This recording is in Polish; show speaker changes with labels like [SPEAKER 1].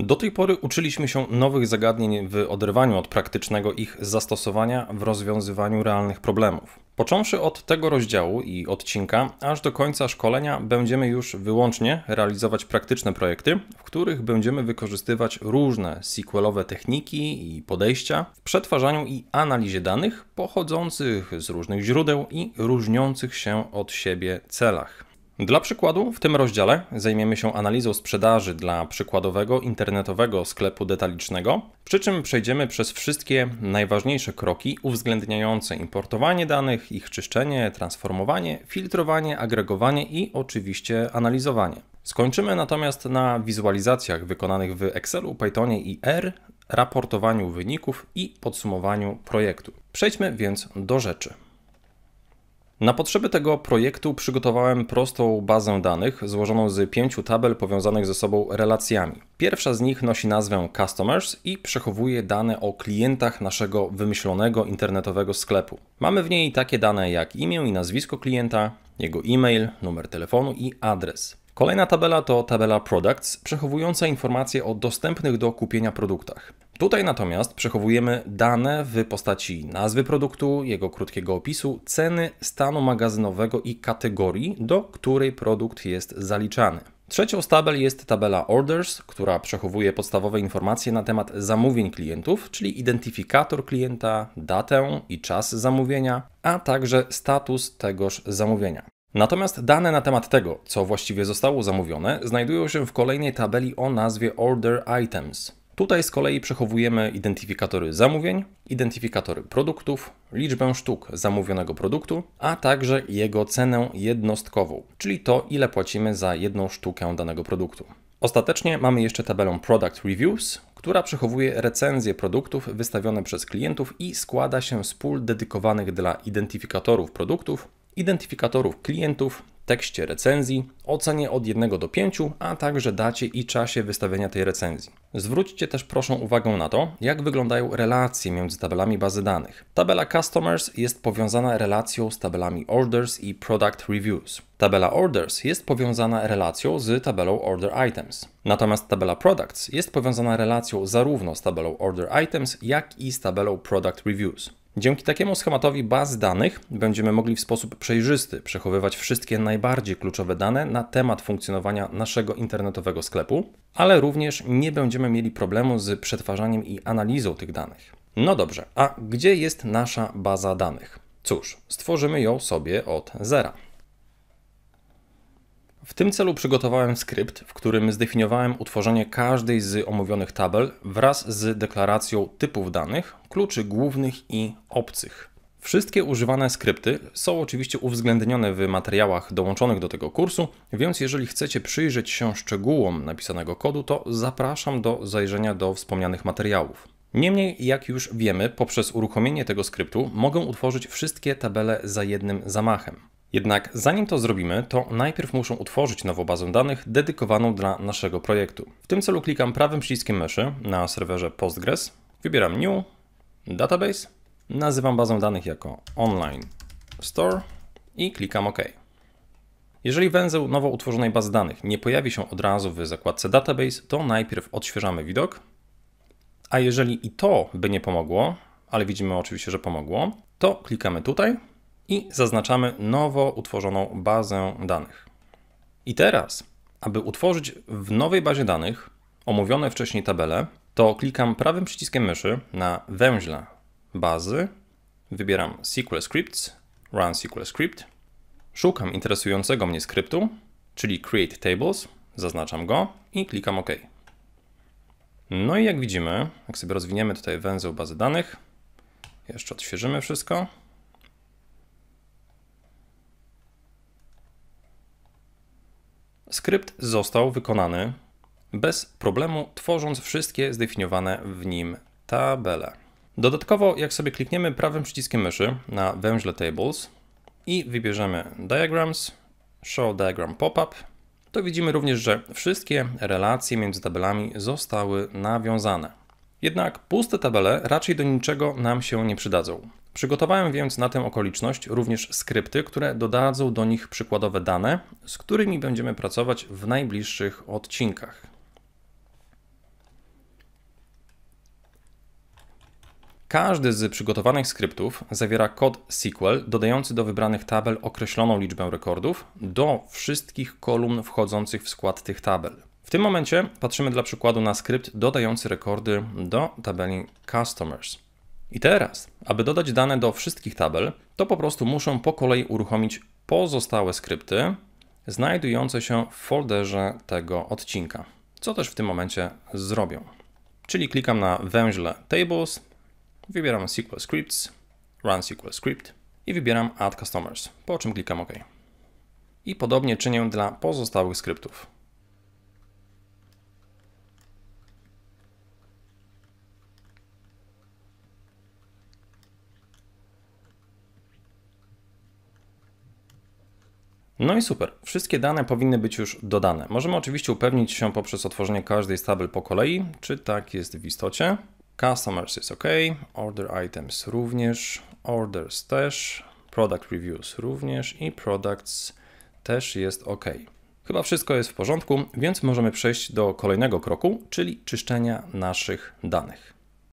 [SPEAKER 1] Do tej pory uczyliśmy się nowych zagadnień w oderwaniu od praktycznego ich zastosowania w rozwiązywaniu realnych problemów. Począwszy od tego rozdziału i odcinka, aż do końca szkolenia będziemy już wyłącznie realizować praktyczne projekty, w których będziemy wykorzystywać różne SQLowe techniki i podejścia w przetwarzaniu i analizie danych pochodzących z różnych źródeł i różniących się od siebie celach. Dla przykładu, w tym rozdziale zajmiemy się analizą sprzedaży dla przykładowego internetowego sklepu detalicznego, przy czym przejdziemy przez wszystkie najważniejsze kroki uwzględniające importowanie danych, ich czyszczenie, transformowanie, filtrowanie, agregowanie i oczywiście analizowanie. Skończymy natomiast na wizualizacjach wykonanych w Excelu, Pythonie i R, raportowaniu wyników i podsumowaniu projektu. Przejdźmy więc do rzeczy. Na potrzeby tego projektu przygotowałem prostą bazę danych złożoną z pięciu tabel powiązanych ze sobą relacjami. Pierwsza z nich nosi nazwę Customers i przechowuje dane o klientach naszego wymyślonego internetowego sklepu. Mamy w niej takie dane jak imię i nazwisko klienta, jego e-mail, numer telefonu i adres. Kolejna tabela to tabela Products, przechowująca informacje o dostępnych do kupienia produktach. Tutaj natomiast przechowujemy dane w postaci nazwy produktu, jego krótkiego opisu, ceny, stanu magazynowego i kategorii, do której produkt jest zaliczany. Trzecią z tabel jest tabela Orders, która przechowuje podstawowe informacje na temat zamówień klientów, czyli identyfikator klienta, datę i czas zamówienia, a także status tegoż zamówienia. Natomiast dane na temat tego, co właściwie zostało zamówione, znajdują się w kolejnej tabeli o nazwie Order Items. Tutaj z kolei przechowujemy identyfikatory zamówień, identyfikatory produktów, liczbę sztuk zamówionego produktu, a także jego cenę jednostkową, czyli to, ile płacimy za jedną sztukę danego produktu. Ostatecznie mamy jeszcze tabelę Product Reviews, która przechowuje recenzje produktów wystawione przez klientów i składa się z pól dedykowanych dla identyfikatorów produktów, identyfikatorów klientów, tekście recenzji, ocenie od 1 do 5, a także dacie i czasie wystawienia tej recenzji. Zwróćcie też proszę uwagę na to, jak wyglądają relacje między tabelami bazy danych. Tabela Customers jest powiązana relacją z tabelami Orders i Product Reviews. Tabela Orders jest powiązana relacją z tabelą Order Items. Natomiast tabela Products jest powiązana relacją zarówno z tabelą Order Items, jak i z tabelą Product Reviews. Dzięki takiemu schematowi baz danych będziemy mogli w sposób przejrzysty przechowywać wszystkie najbardziej kluczowe dane na temat funkcjonowania naszego internetowego sklepu, ale również nie będziemy mieli problemu z przetwarzaniem i analizą tych danych. No dobrze, a gdzie jest nasza baza danych? Cóż, stworzymy ją sobie od zera. W tym celu przygotowałem skrypt, w którym zdefiniowałem utworzenie każdej z omówionych tabel wraz z deklaracją typów danych, kluczy głównych i obcych. Wszystkie używane skrypty są oczywiście uwzględnione w materiałach dołączonych do tego kursu, więc jeżeli chcecie przyjrzeć się szczegółom napisanego kodu, to zapraszam do zajrzenia do wspomnianych materiałów. Niemniej, jak już wiemy, poprzez uruchomienie tego skryptu mogę utworzyć wszystkie tabele za jednym zamachem. Jednak zanim to zrobimy, to najpierw muszę utworzyć nową bazę danych dedykowaną dla naszego projektu. W tym celu klikam prawym przyciskiem myszy na serwerze Postgres, wybieram New, Database, nazywam bazę danych jako Online Store i klikam OK. Jeżeli węzeł nowo utworzonej bazy danych nie pojawi się od razu w zakładce Database, to najpierw odświeżamy widok, a jeżeli i to by nie pomogło, ale widzimy oczywiście, że pomogło, to klikamy tutaj i zaznaczamy nowo utworzoną bazę danych. I teraz, aby utworzyć w nowej bazie danych omówione wcześniej tabele, to klikam prawym przyciskiem myszy na węźle bazy, wybieram SQL Scripts, Run SQL Script, szukam interesującego mnie skryptu, czyli Create Tables, zaznaczam go i klikam OK. No i jak widzimy, jak sobie rozwiniemy tutaj węzeł bazy danych, jeszcze odświeżymy wszystko, Skrypt został wykonany bez problemu, tworząc wszystkie zdefiniowane w nim tabele. Dodatkowo, jak sobie klikniemy prawym przyciskiem myszy na węźle Tables i wybierzemy Diagrams, Show Diagram Pop-up, to widzimy również, że wszystkie relacje między tabelami zostały nawiązane. Jednak puste tabele raczej do niczego nam się nie przydadzą. Przygotowałem więc na tę okoliczność również skrypty, które dodadzą do nich przykładowe dane, z którymi będziemy pracować w najbliższych odcinkach. Każdy z przygotowanych skryptów zawiera kod SQL dodający do wybranych tabel określoną liczbę rekordów do wszystkich kolumn wchodzących w skład tych tabel. W tym momencie patrzymy dla przykładu na skrypt dodający rekordy do tabeli Customers. I teraz, aby dodać dane do wszystkich tabel, to po prostu muszę po kolei uruchomić pozostałe skrypty znajdujące się w folderze tego odcinka, co też w tym momencie zrobią. Czyli klikam na węźle Tables, wybieram SQL Scripts, Run SQL Script i wybieram Add Customers, po czym klikam OK. I podobnie czynię dla pozostałych skryptów. No i super, wszystkie dane powinny być już dodane. Możemy oczywiście upewnić się poprzez otworzenie każdej z tabel po kolei, czy tak jest w istocie. Customers jest OK, Order Items również, Orders też, Product Reviews również i Products też jest OK. Chyba wszystko jest w porządku, więc możemy przejść do kolejnego kroku, czyli czyszczenia naszych danych.